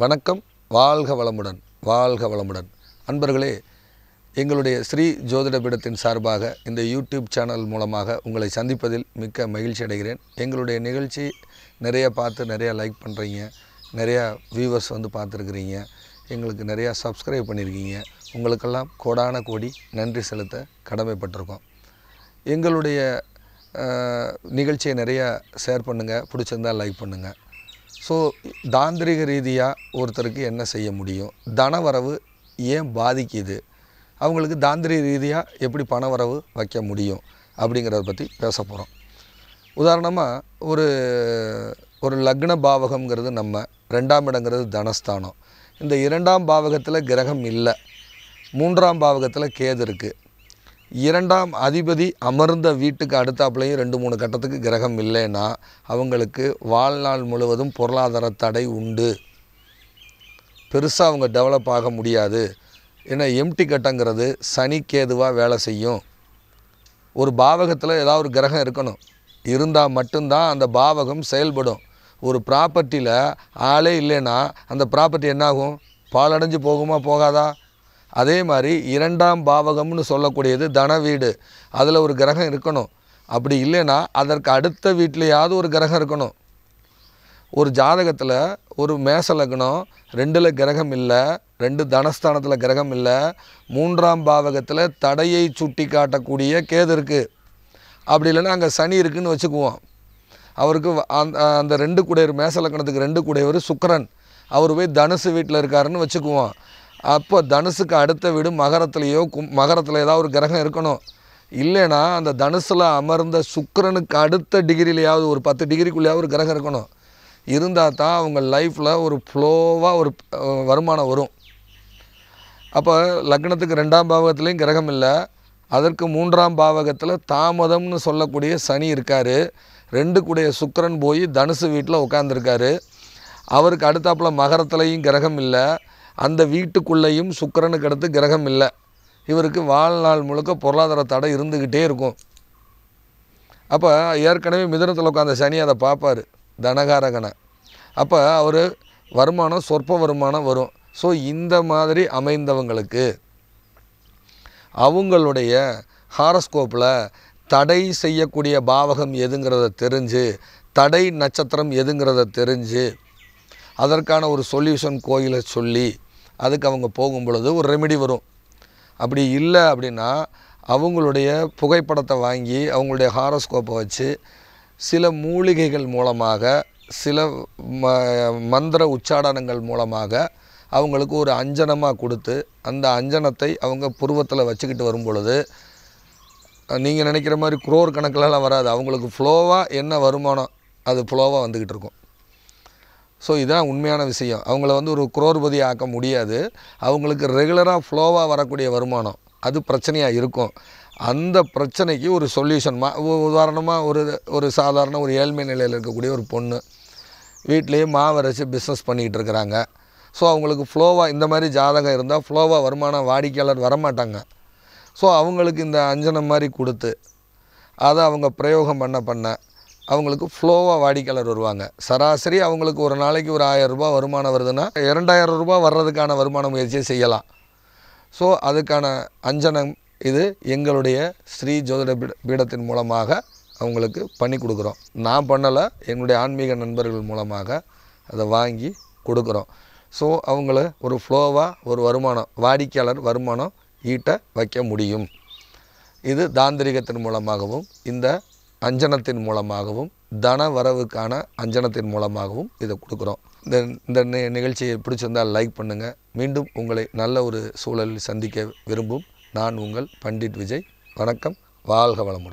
வணக்கம் வாழ்க வளமுடன் வாழ்க வளமுடன் அன்பர்களே எங்களுடைய ஸ்ரீ ஜோதிடபீடத்தின் சார்பாக இந்த யூடியூப் சேனல் மூலமாக உங்களை சந்திப்பதில் மிக்க மகிழ்ச்சி அடைகிறேன் எங்களுடைய நிகழ்ச்சி நிறைய பார்த்து நிறையா லைக் பண்ணுறீங்க நிறையா வியூவர்ஸ் வந்து பார்த்துருக்குறீங்க எங்களுக்கு நிறையா சப்ஸ்கிரைப் பண்ணியிருக்கீங்க உங்களுக்கெல்லாம் கோடான கோடி நன்றி செலுத்த கடமைப்பட்டிருக்கோம் எங்களுடைய நிகழ்ச்சியை நிறையா ஷேர் பண்ணுங்கள் பிடிச்சிருந்தால் லைக் பண்ணுங்கள் ஸோ தாந்திரிக ரீதியாக ஒருத்தருக்கு என்ன செய்ய முடியும் தன வரவு ஏன் பாதிக்குது அவங்களுக்கு தாந்திரிக ரீதியாக எப்படி பண வரவு வைக்க முடியும் அப்படிங்கிறத பற்றி பேச போகிறோம் உதாரணமாக ஒரு ஒரு லக்ன பாவகங்கிறது நம்ம ரெண்டாம் இடங்கிறது தனஸ்தானம் இந்த இரண்டாம் பாவகத்தில் கிரகம் இல்லை மூன்றாம் பாவகத்தில் கேது இருக்குது இரண்டாம் அதிபதி அமர்ந்த வீட்டுக்கு அடுத்தாப்புலையும் ரெண்டு மூணு கட்டத்துக்கு கிரகம் இல்லைன்னா அவங்களுக்கு வாழ்நாள் முழுவதும் பொருளாதார தடை உண்டு பெருசாக அவங்க டெவலப் ஆக முடியாது ஏன்னா எம்டி கட்டங்கிறது சனிக்கேதுவாக வேலை செய்யும் ஒரு பாவகத்தில் ஏதாவது ஒரு கிரகம் இருக்கணும் இருந்தால் மட்டும்தான் அந்த பாவகம் செயல்படும் ஒரு ப்ராப்பர்ட்டியில் ஆளே இல்லைன்னா அந்த ப்ராப்பர்ட்டி என்னாகும் பாலடைஞ்சு போகுமா போகாதா அதே மாதிரி இரண்டாம் பாவகம்னு சொல்லக்கூடியது தன வீடு அதில் ஒரு கிரகம் இருக்கணும் அப்படி இல்லைன்னா அதற்கு அடுத்த வீட்லேயாவது ஒரு கிரகம் இருக்கணும் ஒரு ஜாதகத்தில் ஒரு மேச லக்னம் ரெண்டில் கிரகம் இல்லை ரெண்டு தனஸ்தானத்தில் கிரகம் இல்லை மூன்றாம் பாவகத்தில் தடையை சுட்டி காட்டக்கூடிய கேது இருக்குது அப்படி இல்லைன்னா அங்கே சனி இருக்குதுன்னு வச்சுக்குவோம் அவருக்கு அந்த அந்த ரெண்டு குடையர் மேச லக்கணத்துக்கு ரெண்டு குடையவர் சுக்கரன் அவர் போய் தனுசு வீட்டில் இருக்காருன்னு வச்சுக்குவோம் அப்போ தனுசுக்கு அடுத்த வீடு மகரத்துலேயோ கும் மகரத்தில் ஏதாவது ஒரு கிரகம் இருக்கணும் இல்லைன்னா அந்த தனுசில் அமர்ந்த சுக்கரனுக்கு அடுத்த டிகிரிலேயாவது ஒரு பத்து டிகிரிக்குள்ளேயாவது ஒரு கிரகம் இருக்கணும் இருந்தால் தான் அவங்க லைஃப்பில் ஒரு ஃப்ளோவாக ஒரு வருமானம் வரும் அப்போ லக்னத்துக்கு ரெண்டாம் பாவகத்துலேயும் கிரகம் இல்லை அதற்கு மூன்றாம் பாவகத்தில் தாமதம்னு சொல்லக்கூடிய சனி இருக்கார் ரெண்டு கூடிய சுக்கரன் போய் தனுசு வீட்டில் உட்காந்துருக்காரு அவருக்கு அடுத்தாப்பில் மகரத்துலேயும் கிரகம் இல்லை அந்த வீட்டுக்குள்ளேயும் சுக்கரனுக்கு அடுத்து கிரகம் இல்லை இவருக்கு வாழ்நாள் முழுக்க பொருளாதார தடை இருந்துக்கிட்டே இருக்கும் அப்போ ஏற்கனவே மிதனத்தில் உட்காந்த சனி அதை பார்ப்பார் தனகாரகனை அப்போ அவர் வருமானம் சொற்ப வருமானம் வரும் ஸோ இந்த மாதிரி அமைந்தவங்களுக்கு அவங்களுடைய ஹாரஸ்கோப்பில் தடை செய்யக்கூடிய பாவகம் எதுங்கிறத தெரிஞ்சு தடை நட்சத்திரம் எதுங்கிறத தெரிஞ்சு அதற்கான ஒரு சொல்யூஷன் கோயிலை சொல்லி அதுக்கு அவங்க போகும் பொழுது ஒரு ரெமெடி வரும் அப்படி இல்லை அப்படின்னா அவங்களுடைய புகைப்படத்தை வாங்கி அவங்களுடைய ஹாரோஸ்கோப்பை வச்சு சில மூலிகைகள் மூலமாக சில ம மந்திர உச்சாடனங்கள் மூலமாக அவங்களுக்கு ஒரு அஞ்சனமாக கொடுத்து அந்த அஞ்சனத்தை அவங்க புருவத்தில் வச்சுக்கிட்டு வரும் பொழுது நீங்கள் நினைக்கிற மாதிரி குரோர் கணக்கிலலாம் வராது அவங்களுக்கு ஃப்ளோவாக என்ன வருமானம் அது ஃப்ளோவாக வந்துக்கிட்டு இருக்கும் ஸோ இதுதான் உண்மையான விஷயம் அவங்கள வந்து ஒரு குரோர்பதி ஆக்க முடியாது அவங்களுக்கு ரெகுலராக ஃப்ளோவாக வரக்கூடிய வருமானம் அது பிரச்சனையாக இருக்கும் அந்த பிரச்சனைக்கு ஒரு சொல்யூஷன் மா உதாரணமாக ஒரு ஒரு சாதாரண ஒரு ஏழ்மை நிலையில் இருக்கக்கூடிய ஒரு பொண்ணு வீட்லேயே மாவரைச்சி பிஸ்னஸ் பண்ணிக்கிட்டு இருக்கிறாங்க ஸோ அவங்களுக்கு ஃப்ளோவாக இந்த மாதிரி ஜாதகம் இருந்தால் ஃப்ளோவாக வருமானம் வாடிக்கையாளர் வரமாட்டாங்க ஸோ அவங்களுக்கு இந்த அஞ்சனம் மாதிரி கொடுத்து அதை அவங்க பிரயோகம் பண்ண பண்ண அவங்களுக்கு ஃப்ளோவாக வாடிக்கையாளர் வருவாங்க சராசரி அவங்களுக்கு ஒரு நாளைக்கு ஒரு ஆயரூபா வருமானம் வருதுன்னா இரண்டாயிரம் ரூபா வர்றதுக்கான வருமான முயற்சியை செய்யலாம் ஸோ அதுக்கான அஞ்சனம் இது எங்களுடைய ஸ்ரீ ஜோதிட பீடத்தின் மூலமாக அவங்களுக்கு பண்ணி கொடுக்குறோம் நான் பண்ணலை எங்களுடைய ஆன்மீக நண்பர்கள் மூலமாக அதை வாங்கி கொடுக்குறோம் ஸோ அவங்கள ஒரு ஃப்ளோவாக ஒரு வருமானம் வாடிக்கையாளர் வருமானம் ஈட்ட வைக்க முடியும் இது தாந்திரிகத்தின் மூலமாகவும் இந்த அஞ்சனத்தின் மூலமாகவும் தன வரவுக்கான அஞ்சனத்தின் மூலமாகவும் இதை கொடுக்குறோம் இந்த இந்த நிகழ்ச்சியை பிடிச்சிருந்தால் லைக் பண்ணுங்கள் மீண்டும் உங்களை நல்ல ஒரு சூழலில் சந்திக்க விரும்பும் நான் உங்கள் பண்டிட் விஜய் வணக்கம் வாழ்க வளமுடன்